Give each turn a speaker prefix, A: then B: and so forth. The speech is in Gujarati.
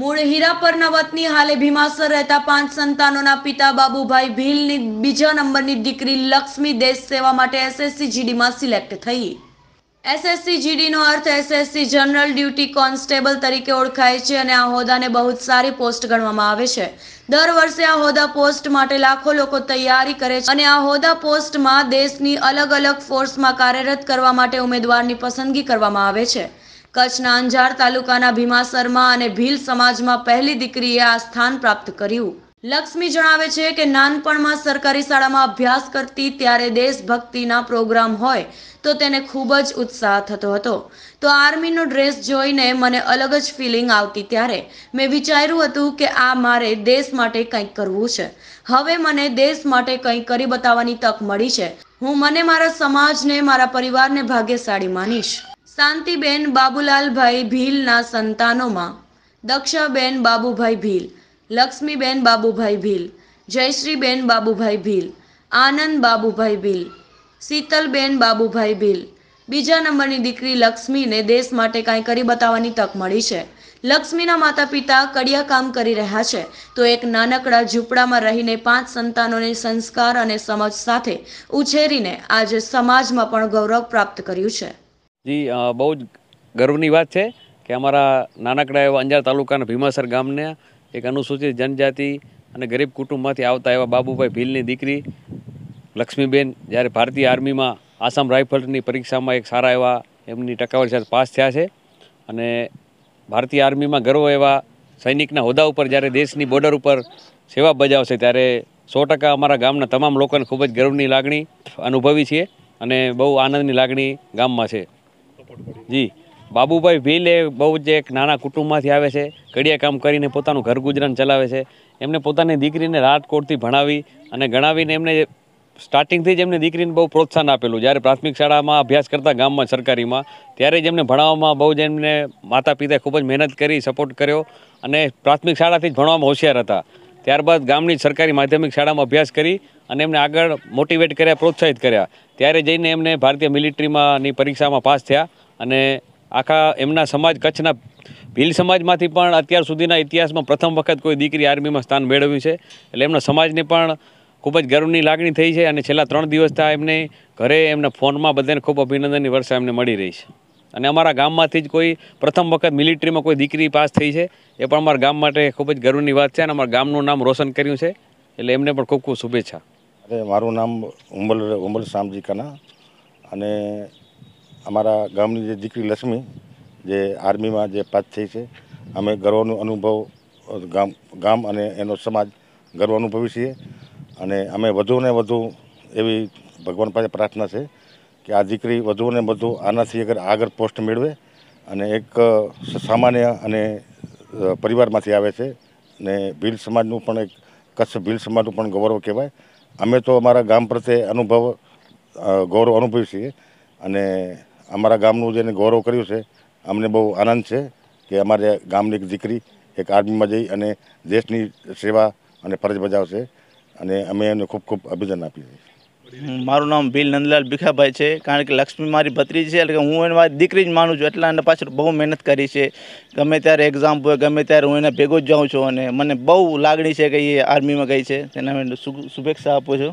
A: મૂળ હીરાપરના વતની હાલે ભીમાસર રહેતા પાંચ સંતાનોના પિતા બાબુભાઈ ભીલની બીજા નંબરની દીકરી લક્ષ્મી દેશ સેવા માટે એસએસસી જીડીમાં સિલેક્ટ થઈ એસએસસી જીડીનો અર્થ એસએસસી જનરલ ડ્યુટી કોન્સ્ટેબલ તરીકે ઓળખાય છે અને આ હોદ્દાને બહુ જ સારી પોસ્ટ ગણવામાં આવે છે દર વર્ષે આ હોદ્દા પોસ્ટ માટે લાખો લોકો તૈયારી કરે છે અને આ હોદ્દા પોસ્ટમાં દેશની અલગ અલગ ફોર્સમાં કાર્યરત કરવા માટે ઉમેદવારની પસંદગી કરવામાં આવે છે કચ્છના અંજાર તાલુકાના ભીમાસરમાં અને ભીલ સમાજમાં પહેલી દીકરીએ આ સ્થાન પ્રાપ્ત કર્યું લક્ષ્મી જણાવે છે કે નાનપણમાં સરકારી શાળામાં અભ્યાસ કરતી ત્યારે દેશભક્તિના પ્રોગ્રામ હોય તો તેને ખૂબ જ ઉત્સાહ થતો હતો તો આર્મીનો ડ્રેસ જોઈને મને અલગ જ ફિલિંગ આવતી ત્યારે મેં વિચાર્યું હતું કે આ મારે દેશ માટે કંઈક કરવું છે હવે મને દેશ માટે કંઈક કરી બતાવવાની તક મળી છે હું મને મારા સમાજને મારા પરિવારને ભાગ્યશાળી માનીશ શાંતિબેન બાબુલાલભાઈ ભીલના સંતાનોમાં દક્ષાબેન બાબુભાઈ ભીલ લક્ષ્મીબેન બાબુભાઈ ભીલ જયશ્રીબેન બાબુભાઈ ભીલ આનંદ બાબુભાઈ ભીલ શીતલબેન બાબુભાઈ ભીલ બીજા નંબરની દીકરી લક્ષ્મીને દેશ માટે કાંઈ કરી બતાવવાની તક મળી છે લક્ષ્મીના માતા પિતા કડિયા કામ કરી રહ્યા છે તો એક નાનકડા ઝૂંપડામાં રહીને પાંચ સંતાનોને સંસ્કાર અને સમજ સાથે ઉછેરીને આજે સમાજમાં પણ ગૌરવ પ્રાપ્ત કર્યું છે
B: જી બહુ જ ગર્વની વાત છે કે અમારા નાનકડા એવા અંજાર તાલુકાના ભીમાસર ગામને એક અનુસૂચિત જનજાતિ અને ગરીબ કુટુંબમાંથી આવતા એવા બાબુભાઈ ભીલની દીકરી લક્ષ્મીબેન જ્યારે ભારતીય આર્મીમાં આસામ રાઇફલ્સની પરીક્ષામાં એક સારા એવા એમની ટકાવારી સાથે પાસ થયા છે અને ભારતીય આર્મીમાં ગર્વ એવા સૈનિકના હોદ્દા ઉપર જ્યારે દેશની બોર્ડર ઉપર સેવા બજાવશે ત્યારે સો ટકા અમારા ગામના તમામ લોકોને ખૂબ જ ગર્વની લાગણી અનુભવી છીએ અને બહુ આનંદની લાગણી ગામમાં છે જી બાબુભાઈ ભીલ એ બહુ જ એક નાના કુટુંબમાંથી આવે છે કડિયા કામ કરીને પોતાનું ઘર ગુજરાન ચલાવે છે એમને પોતાની દીકરીને રાજકોટથી ભણાવી અને ગણાવીને એમને સ્ટાર્ટિંગથી જ એમને દીકરીને બહુ પ્રોત્સાહન આપેલું જ્યારે પ્રાથમિક શાળામાં અભ્યાસ કરતા ગામમાં સરકારીમાં ત્યારે જ એમને ભણાવવામાં બહુ જ એમને માતા પિતાએ ખૂબ જ મહેનત કરી સપોર્ટ કર્યો અને પ્રાથમિક શાળાથી જ ભણવામાં હોશિયાર હતા ત્યારબાદ ગામની સરકારી માધ્યમિક શાળામાં અભ્યાસ કરી અને એમને આગળ મોટિવેટ કર્યા પ્રોત્સાહિત કર્યા ત્યારે જઈને એમને ભારતીય મિલિટરીમાંની પરીક્ષામાં પાસ થયા અને આખા એમના સમાજ કચ્છના ભીલ સમાજમાંથી પણ અત્યાર સુધીના ઇતિહાસમાં પ્રથમ વખત કોઈ દીકરી આર્મીમાં સ્થાન મેળવ્યું છે એટલે એમના સમાજને પણ ખૂબ જ ગર્વની લાગણી થઈ છે અને છેલ્લા ત્રણ દિવસ દિવસથી એમને ઘરે એમના ફોનમાં બધાને ખૂબ અભિનંદનની વર્ષા એમને મળી રહી છે અને અમારા ગામમાંથી જ કોઈ પ્રથમ વખત મિલિટરીમાં કોઈ દીકરી પાસ થઈ છે એ પણ અમારા ગામ માટે ખૂબ જ ગર્વની વાત છે અને અમારા ગામનું નામ રોશન કર્યું છે એટલે એમને પણ ખૂબ ખૂબ શુભેચ્છા
C: અરે મારું નામ ઉંબલ ઉંબલ શામજી કાના અને અમારા ગામની જે દીકરી લક્ષ્મી જે આર્મીમાં જે પાસ થઈ છે અમે ગર્વનો અનુભવ ગામ ગામ અને એનો સમાજ ગર્વ અનુભવી છીએ અને અમે વધુને વધુ એવી ભગવાન પાસે પ્રાર્થના છે કે આ દીકરી વધુ ને વધુ આનાથી અગર આગળ પોસ્ટ મેળવે અને એક સામાન્ય અને પરિવારમાંથી આવે છે ને ભીલ સમાજનું પણ એક કચ્છ ભીલ સમાજનું પણ ગૌરવ કહેવાય અમે તો અમારા ગામ પ્રત્યે અનુભવ ગૌરવ અનુભવી છીએ અને અમારા ગામનું જેને ગૌરવ કર્યું છે અમને બહુ આનંદ છે કે અમારે ગામની એક દીકરી એક આર્મીમાં જઈ અને દેશની સેવા અને ફરજ બજાવશે અને અમે એને ખૂબ ખૂબ અભિનંદન આપીએ છીએ મારું નામ ભીલ નંદલાલ ભીખાભાઈ છે કારણ કે લક્ષ્મી મારી ભત્રી છે એટલે હું એને મારી દીકરી જ માનું છું એટલા એના પાછળ બહુ મહેનત કરી છે ગમે ત્યારે એક્ઝામ હોય ગમે ત્યારે હું એને ભેગો જ જાઉં છું અને મને બહુ લાગણી છે કે એ આર્મીમાં ગઈ છે તેના શુભેચ્છા આપું છું